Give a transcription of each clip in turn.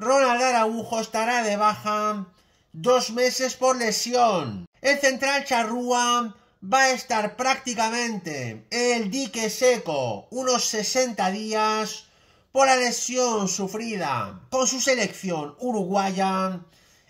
Ronald Araujo estará de baja dos meses por lesión. El central Charrúa va a estar prácticamente el dique seco unos 60 días por la lesión sufrida con su selección uruguaya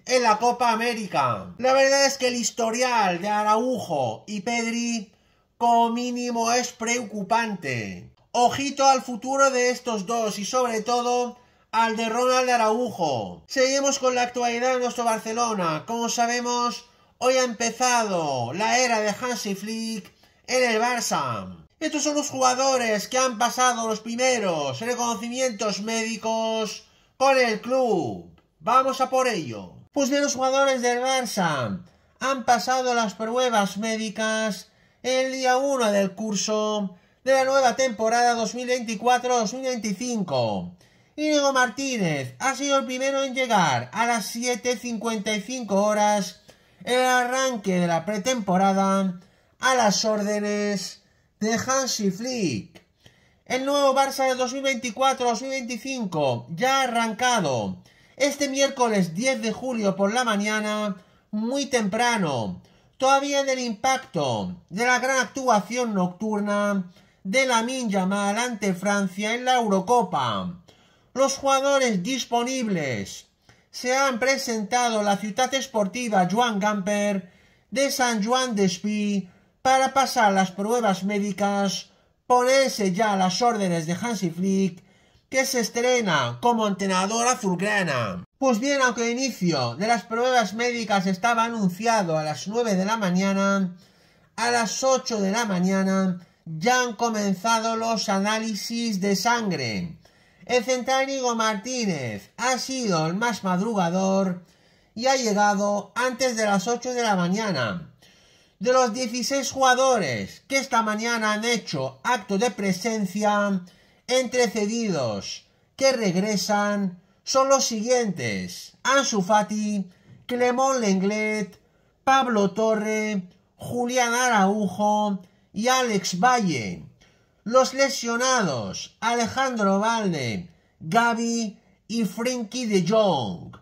en la Copa América. La verdad es que el historial de Araujo y Pedri como mínimo es preocupante. Ojito al futuro de estos dos y sobre todo al de Ronald Araujo. Seguimos con la actualidad de nuestro Barcelona. Como sabemos, hoy ha empezado la era de Hansi Flick en el Barça. Estos son los jugadores que han pasado los primeros reconocimientos médicos con el club. Vamos a por ello. Pues bien, los jugadores del Barça han pasado las pruebas médicas el día 1 del curso de la nueva temporada 2024-2025 Diego Martínez ha sido el primero en llegar a las 7.55 horas el arranque de la pretemporada a las órdenes de Hansi Flick. El nuevo Barça de 2024-2025 ya ha arrancado este miércoles 10 de julio por la mañana, muy temprano, todavía el impacto de la gran actuación nocturna de la Mal ante Francia en la Eurocopa los jugadores disponibles. Se han presentado la ciudad esportiva Joan Gamper de San Juan de Espí para pasar las pruebas médicas, ponerse ya las órdenes de Hansi Flick, que se estrena como entrenador azulgrana. Pues bien, aunque el inicio de las pruebas médicas estaba anunciado a las 9 de la mañana, a las 8 de la mañana ya han comenzado los análisis de sangre. El centánigo Martínez ha sido el más madrugador y ha llegado antes de las 8 de la mañana. De los 16 jugadores que esta mañana han hecho acto de presencia, entrecedidos que regresan son los siguientes. Ansu Fati, Clemón Lenglet, Pablo Torre, Julián Araujo y Alex Valle los lesionados Alejandro Valde, Gaby y Frankie de Jong,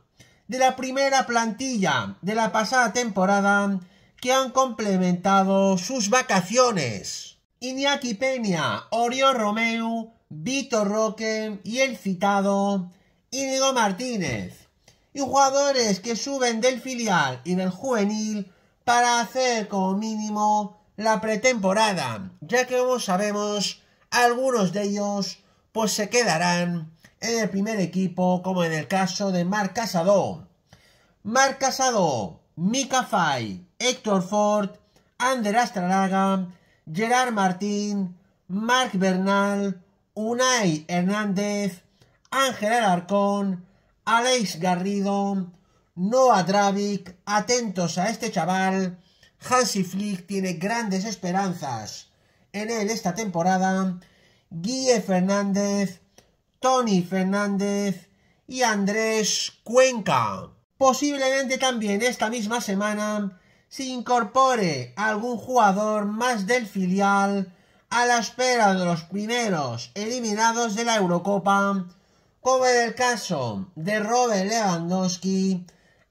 de la primera plantilla de la pasada temporada que han complementado sus vacaciones. Iñaki Peña, Orio Romeu, Vitor Roque y el citado Íñigo Martínez. Y jugadores que suben del filial y del juvenil para hacer como mínimo la pretemporada, ya que como sabemos, algunos de ellos pues se quedarán en el primer equipo, como en el caso de Marc Casado. Marc Casado, Mika Fay, Héctor Ford, Ander Astralaga, Gerard Martín, Marc Bernal, Unai Hernández, Ángel Alarcón, Alex Garrido, Noah Dravic, atentos a este chaval, Hansi Flick tiene grandes esperanzas en él esta temporada. Guille Fernández, Tony Fernández y Andrés Cuenca. Posiblemente también esta misma semana se incorpore algún jugador más del filial a la espera de los primeros eliminados de la Eurocopa, como en el caso de Robert Lewandowski,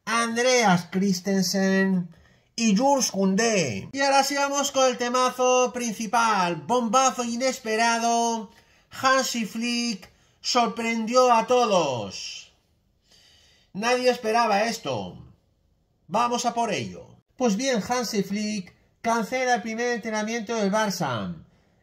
Andreas Christensen, y Jules Koundé. Y ahora sí vamos con el temazo principal, bombazo inesperado, Hansi Flick sorprendió a todos. Nadie esperaba esto. Vamos a por ello. Pues bien, Hansi Flick cancela el primer entrenamiento del Barça.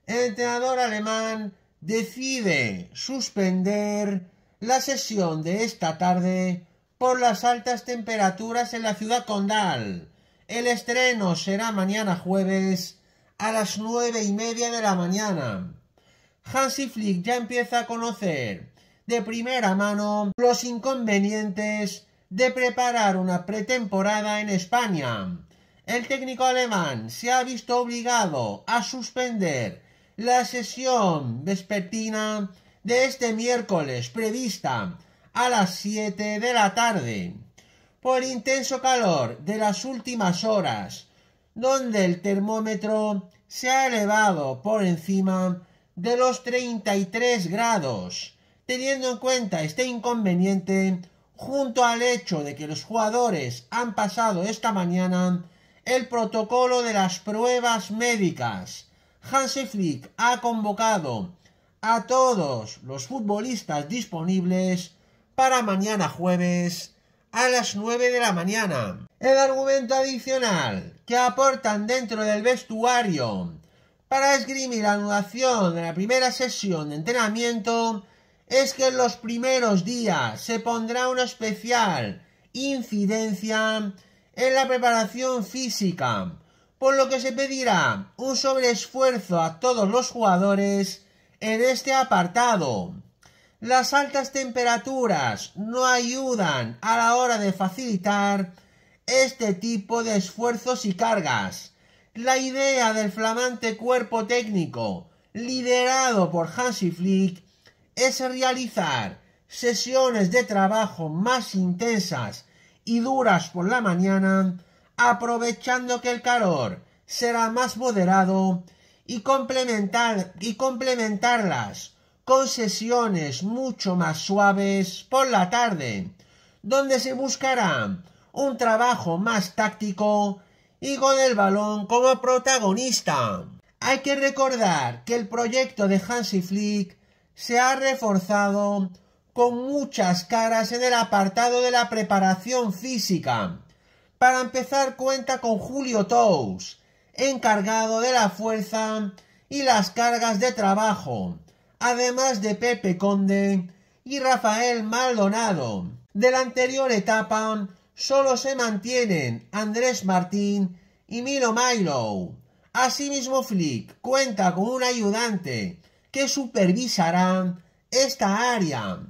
El entrenador alemán decide suspender la sesión de esta tarde por las altas temperaturas en la ciudad condal el estreno será mañana jueves a las nueve y media de la mañana. Hansi Flick ya empieza a conocer de primera mano los inconvenientes de preparar una pretemporada en España. El técnico alemán se ha visto obligado a suspender la sesión vespertina de este miércoles prevista a las 7 de la tarde por intenso calor de las últimas horas, donde el termómetro se ha elevado por encima de los 33 grados. Teniendo en cuenta este inconveniente, junto al hecho de que los jugadores han pasado esta mañana el protocolo de las pruebas médicas, Hansi Flick ha convocado a todos los futbolistas disponibles para mañana jueves a las 9 de la mañana. El argumento adicional que aportan dentro del vestuario para esgrimir la anulación de la primera sesión de entrenamiento es que en los primeros días se pondrá una especial incidencia en la preparación física, por lo que se pedirá un sobreesfuerzo a todos los jugadores en este apartado, las altas temperaturas no ayudan a la hora de facilitar este tipo de esfuerzos y cargas. La idea del flamante cuerpo técnico liderado por Hansi Flick es realizar sesiones de trabajo más intensas y duras por la mañana, aprovechando que el calor será más moderado y, y complementarlas con sesiones mucho más suaves por la tarde, donde se buscará un trabajo más táctico y con el balón como protagonista. Hay que recordar que el proyecto de Hansi Flick se ha reforzado con muchas caras en el apartado de la preparación física. Para empezar cuenta con Julio Tous, encargado de la fuerza y las cargas de trabajo, además de Pepe Conde y Rafael Maldonado. De la anterior etapa solo se mantienen Andrés Martín y Milo Milo. Asimismo, Flick cuenta con un ayudante que supervisará esta área.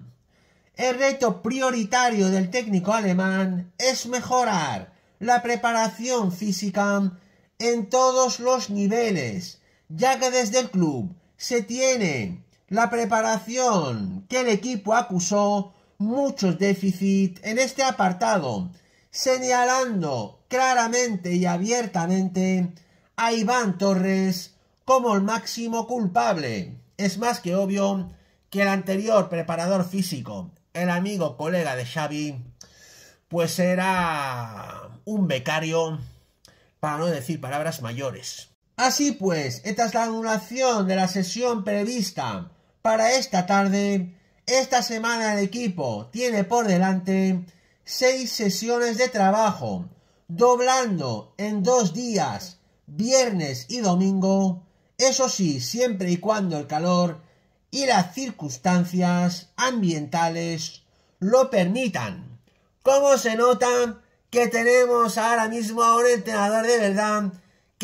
El reto prioritario del técnico alemán es mejorar la preparación física en todos los niveles, ya que desde el club se tiene la preparación, que el equipo acusó muchos déficits en este apartado, señalando claramente y abiertamente a Iván Torres como el máximo culpable. Es más que obvio que el anterior preparador físico, el amigo colega de Xavi, pues era un becario, para no decir palabras mayores. Así pues, esta es la anulación de la sesión prevista para esta tarde. Esta semana el equipo tiene por delante seis sesiones de trabajo, doblando en dos días, viernes y domingo, eso sí, siempre y cuando el calor y las circunstancias ambientales lo permitan. ¿Cómo se nota que tenemos ahora mismo a un entrenador de verdad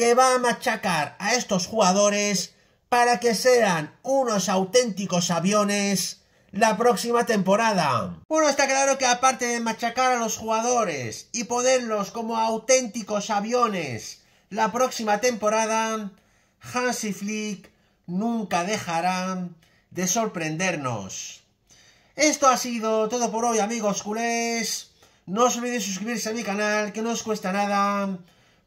que va a machacar a estos jugadores para que sean unos auténticos aviones la próxima temporada. Bueno, está claro que aparte de machacar a los jugadores y ponerlos como auténticos aviones la próxima temporada, Hansi Flick nunca dejará de sorprendernos. Esto ha sido todo por hoy amigos culés. No os olvidéis suscribirse a mi canal que no os cuesta nada